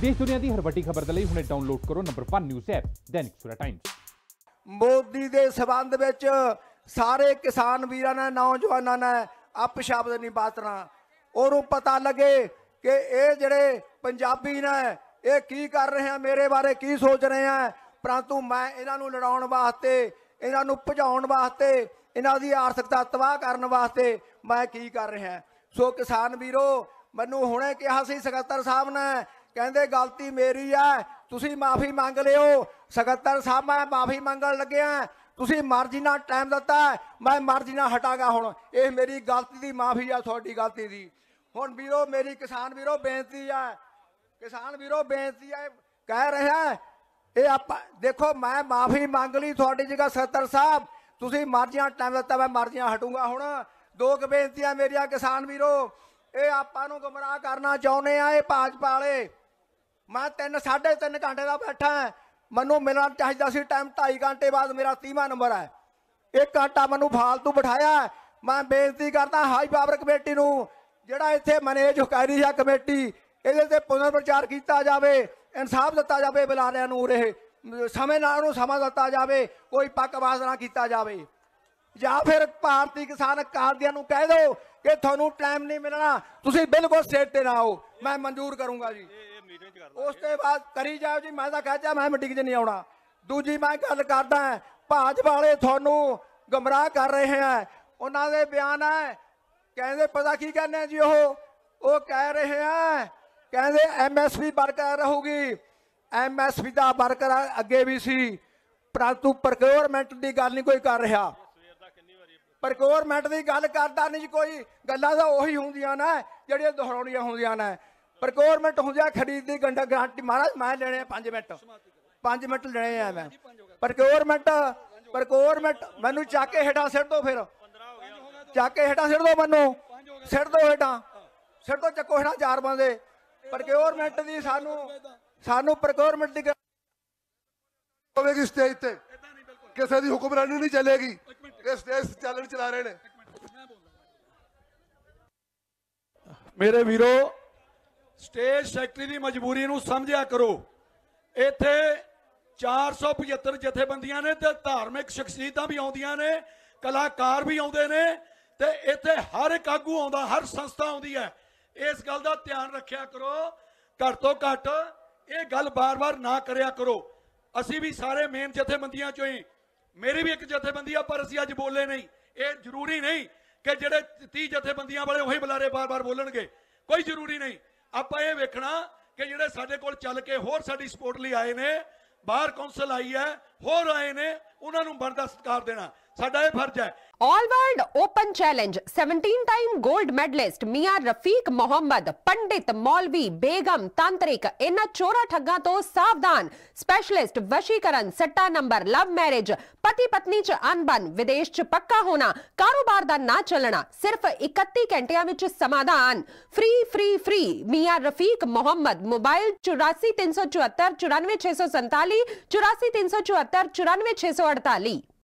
ਦੇਸ਼ ਦੁਨੀਆ ਦੀ ਹਰ ਵੱਡੀ ਖਬਰ ਦੇ ਲਈ ਹੁਣੇ ਡਾਊਨਲੋਡ ਕਰੋ number 1 news app Dainik Sura Times Modi ਦੇ ਸਬੰਧ ਵਿੱਚ ਸਾਰੇ ਕਿਸਾਨ ਵੀਰਾਂ ਨੇ ਨੌਜਵਾਨਾਂ ਨੇ ਸ਼ਬਦ ਨਹੀਂ ਬਾਤਰਾ ਉਹਨੂੰ ਪਤਾ ਲੱਗੇ ਕਿ ਇਹ ਜਿਹੜੇ ਪੰਜਾਬੀ ਨੇ ਇਹ ਕੀ ਕਰ ਰਹੇ ਆ ਮੇਰੇ ਬਾਰੇ ਕੀ ਸੋਚ ਰਹੇ ਆ ਪਰੰਤੂ ਮੈਂ ਇਹਨਾਂ ਨੂੰ ਲੜਾਉਣ ਵਾਸਤੇ ਇਹਨਾਂ ਨੂੰ ਭਜਾਉਣ ਵਾਸਤੇ ਇਹਨਾਂ ਦੀ ਆਰਥਿਕਤਾ ਤਬਾਹ ਕਰਨ ਵਾਸਤੇ ਮੈਂ ਕੀ ਕਰ ਰਿਹਾ ਸੋ ਕਿਸਾਨ ਵੀਰੋ ਮੈਨੂੰ ਹੁਣੇ ਕਿਹਾ ਸੀ ਸਕੱਤਰ ਸਾਹਿਬ ਨੇ ਕਹਿੰਦੇ ਗਲਤੀ ਮੇਰੀ ਆ ਤੁਸੀਂ ਮਾਫੀ ਮੰਗ ਲਿਓ ਸਕੱਤਰ ਸਾਹਿਬ ਮੈਂ ਮਾਫੀ ਮੰਗਣ ਲੱਗਿਆ ਤੁਸੀਂ ਮਰਜ਼ੀ ਨਾਲ ਟਾਈਮ ਦਿੱਤਾ ਮੈਂ ਮਰਜ਼ੀ ਨਾਲ ਹਟਾਗਾ ਹੁਣ ਇਹ ਮੇਰੀ ਗਲਤੀ ਦੀ ਮਾਫੀ ਆ ਤੁਹਾਡੀ ਗਲਤੀ ਦੀ ਹੁਣ ਵੀਰੋ ਮੇਰੀ ਕਿਸਾਨ ਵੀਰੋ ਬੇਨਤੀ ਆ ਕਿਸਾਨ ਵੀਰੋ ਬੇਨਤੀ ਆ ਕਹਿ ਰਿਹਾ ਇਹ ਆਪਾਂ ਦੇਖੋ ਮੈਂ ਮਾਫੀ ਮੰਗ ਲਈ ਤੁਹਾਡੀ ਜਗ੍ਹਾ ਸਕੱਤਰ ਸਾਹਿਬ ਤੁਸੀਂ ਮਰਜ਼ੀ ਨਾਲ ਟਾਈਮ ਦਿੱਤਾ ਮੈਂ ਮਰਜ਼ੀ ਨਾਲ ਹਟੂੰਗਾ ਹੁਣ ਦੋ ਕੁ ਬੇਨਤੀਆਂ ਮੇਰੀਆਂ ਕਿਸਾਨ ਵੀਰੋ ਇਹ ਆਪਾਂ ਨੂੰ ਗੁੰਮਰਾਹ ਕਰਨਾ ਚਾਹੁੰਦੇ ਆ ਇਹ ਭਾਜਪਾ ਵਾਲੇ ਮੈਂ 3 3.5 ਘੰਟੇ ਦਾ ਬੈਠਾ ਮੈਨੂੰ ਮਿਲਣਾ ਚਾਹੀਦਾ ਸੀ ਟਾਈਮ 2.5 ਘੰਟੇ ਬਾਅਦ ਮੇਰਾ 30ਵਾਂ ਨੰਬਰ ਹੈ ਇੱਕ ਘੰਟਾ ਮੈਨੂੰ ਫਾਲਤੂ ਬਿਠਾਇਆ ਮੈਂ ਬੇਨਤੀ ਕਰਦਾ ਹਾਈ ਪਾਵਰ ਕਮੇਟੀ ਨੂੰ ਜਿਹੜਾ ਇੱਥੇ ਮੈਨੇਜ ਹੁਕਾਰੀ ਜਾਂ ਕਮੇਟੀ ਇਹਦੇ ਤੇ ਪੁਨਰ ਪ੍ਰਚਾਰ ਕੀਤਾ ਜਾਵੇ ਇਨਸਾਫ ਦਿੱਤਾ ਜਾਵੇ ਬਿਲਾਰਿਆਂ ਨੂੰ ਰਹੇ ਸਮੇਂ ਨਾਲ ਨੂੰ ਸਮਾਂ ਦਿੱਤਾ ਜਾਵੇ ਕੋਈ ਪੱਕਵਾਸ ਨਾ ਕੀਤਾ ਜਾਵੇ ਜਾਂ ਫਿਰ ਭਾਰਤੀ ਕਿਸਾਨ ਕਾਦੀਆਂ ਨੂੰ ਕਹਿ ਦਿਓ ਕਿ ਤੁਹਾਨੂੰ ਟਾਈਮ ਨਹੀਂ ਮਿਲਣਾ ਤੁਸੀਂ ਬਿਲਕੁਲ ਸਟੇਟ ਤੇ ਨਾ ਆਓ ਮੈਂ ਮਨਜ਼ੂਰ ਕਰੂੰਗਾ ਜੀ ਉਸ ਤੋਂ ਬਾਅਦ ਕਰੀ ਜਾਓ ਜੀ ਮੈਂ ਤਾਂ ਕਹਤਾ ਮੈਂ ਮਿੱਟੀ 'ਚ ਨਹੀਂ ਆਉਣਾ ਦੂਜੀ ਮੈਂ ਗੱਲ ਕਰਦਾ ਭਾਜ ਵਾਲੇ ਤੁਹਾਨੂੰ ਗਮਰਾਹ ਕਰ ਰਹੇ ਆ ਉਹਨਾਂ ਦੇ ਬਿਆਨ ਹੈ ਕਹਿੰਦੇ ਪਤਾ ਕੀ ਕਹਿੰਦੇ ਜੀ ਉਹ ਉਹ ਕਹਿ ਰਹੇ ਆ ਕਹਿੰਦੇ ਐਮਐਸਪੀ ਬਰਕਰਾਰ ਰਹੂਗੀ ਐਮਐਸਪੀ ਦਾ ਬਰਕਰਾਰ ਅੱਗੇ ਵੀ ਸੀ ਪਰੰਤੂ ਪ੍ਰਕਿਉਰਮੈਂਟ ਦੀ ਗੱਲ ਨਹੀਂ ਕੋਈ ਕਰ ਰਿਹਾ ਪ੍ਰਕਿਉਰਮੈਂਟ ਦੀ ਗੱਲ ਕਰਦਾ ਨਹੀਂ ਕੋਈ ਗੱਲਾਂ ਤਾਂ ਉਹੀ ਹੁੰਦੀਆਂ ਨੇ ਜਿਹੜੀਆਂ ਦੁਹਰਾਉਣੀਆਂ ਹੁੰਦੀਆਂ ਨੇ ਪ੍ਰਕੋਰਮੈਂਟ ਹੋ ਹੁੰਦਿਆ ਖਰੀਦ ਦੀ ਗੰਡਾ ਗਾਰੰਟੀ ਮਹਾਰਾਜ ਮੈਂ ਲੈਣੇ 5 ਮਿੰਟ 5 ਮਿੰਟ ਲੈਣੇ ਆ ਮੈਂ ਪ੍ਰਕੋਰਮੈਂਟ ਪ੍ਰਕੋਰਮੈਂਟ ਮੈਨੂੰ ਚੱਕ ਕੇ ਹੇਡਾਂ ਸਿਰ ਦੋ ਫਿਰ ਚੱਕ ਕੇ ਹੇਡਾਂ ਸਿਰ ਦੋ ਮੈਨੂੰ ਸਿਰ ਦੋ ਹੇਡਾਂ ਸਿਰ ਦੋ ਚੱਕੋ ਹੇਠਾਂ ਚਾਰ ਬੰਦੇ ਪ੍ਰਕੋਰਮੈਂਟ ਦੀ ਸਾਨੂੰ ਸਾਨੂੰ ਪ੍ਰਕੋਰਮੈਂਟ ਦੀ ਹੋਵੇਗੀ ਸਟੇਜ ਤੇ ਕਿਸੇ ਦੀ ਹੁਕਮਰਾਨੀ ਨਹੀਂ ਚੱਲੇਗੀ ਇਸ ਦੇਸ਼ ਚੱਲਣ ਚਲਾ ਰਹੇ ਨੇ ਮੇਰੇ ਵੀਰੋ ਸਟੇਟ ਸੈਕਟਰੀ ਦੀ ਮਜਬੂਰੀ ਨੂੰ ਸਮਝਿਆ ਕਰੋ ਇੱਥੇ 475 ਜਥੇਬੰਦੀਆਂ ਨੇ ਤੇ ਧਾਰਮਿਕ ਸ਼ਖਸੀਅਤਾਂ ਵੀ ਆਉਂਦੀਆਂ ਨੇ ਕਲਾਕਾਰ ਵੀ ਆਉਂਦੇ ਨੇ ਤੇ ਇੱਥੇ ਹਰ ਇੱਕ ਆਗੂ ਆਉਂਦਾ ਹਰ ਸੰਸਥਾ ਆਉਂਦੀ ਹੈ ਇਸ ਗੱਲ ਦਾ ਧਿਆਨ ਰੱਖਿਆ ਕਰੋ ਘੱਟ ਤੋਂ ਘੱਟ ਇਹ ਗੱਲ ਬਾਰ-ਬਾਰ ਨਾ ਕਰਿਆ ਕਰੋ ਅਸੀਂ ਵੀ ਸਾਰੇ ਮੇਨ ਜਥੇਬੰਦੀਆਂ ਚੋਂ ਹੀ ਮੇਰੀ ਵੀ ਇੱਕ ਜਥੇਬੰਦੀ ਆ ਪਰ ਅਸੀਂ ਅੱਜ ਬੋਲੇ ਨਹੀਂ ਇਹ ਜ਼ਰੂਰੀ ਨਹੀਂ ਕਿ ਜਿਹੜੇ 30 ਜਥੇਬੰਦੀਆਂ ਵਾਲੇ ਉਹੀ ਬੁਲਾਰੇ ਬਾਰ-ਬਾਰ ਬੋਲਣਗੇ ਕੋਈ ਜ਼ਰੂਰੀ ਨਹੀਂ ਆਪਾਂ ਇਹ ਵੇਖਣਾ ਕਿ ਜਿਹੜੇ ਸਾਡੇ ਕੋਲ ਚੱਲ ਕੇ ਹੋਰ ਸਾਡੀ ਸਪੋਰਟ ਲਈ ਆਏ ਨੇ ਬਾਹਰ ਕੌਂਸਲ ਆਈ ਹੈ ਹੋਰ ਆਏ ਨੇ ਉਹਨਾਂ विदेश पक्का होना कारोबार ना चलना सिर्फ इकती घंटिया फ्री फ्री फ्री मियां रफीक मोहम्मद मोबाइल चौरासी तीन सौ चौहत्तर चौरानवे छे सौ संताली चौरासी तीन सौ चौहत्तर चौरानवे छे सौ 48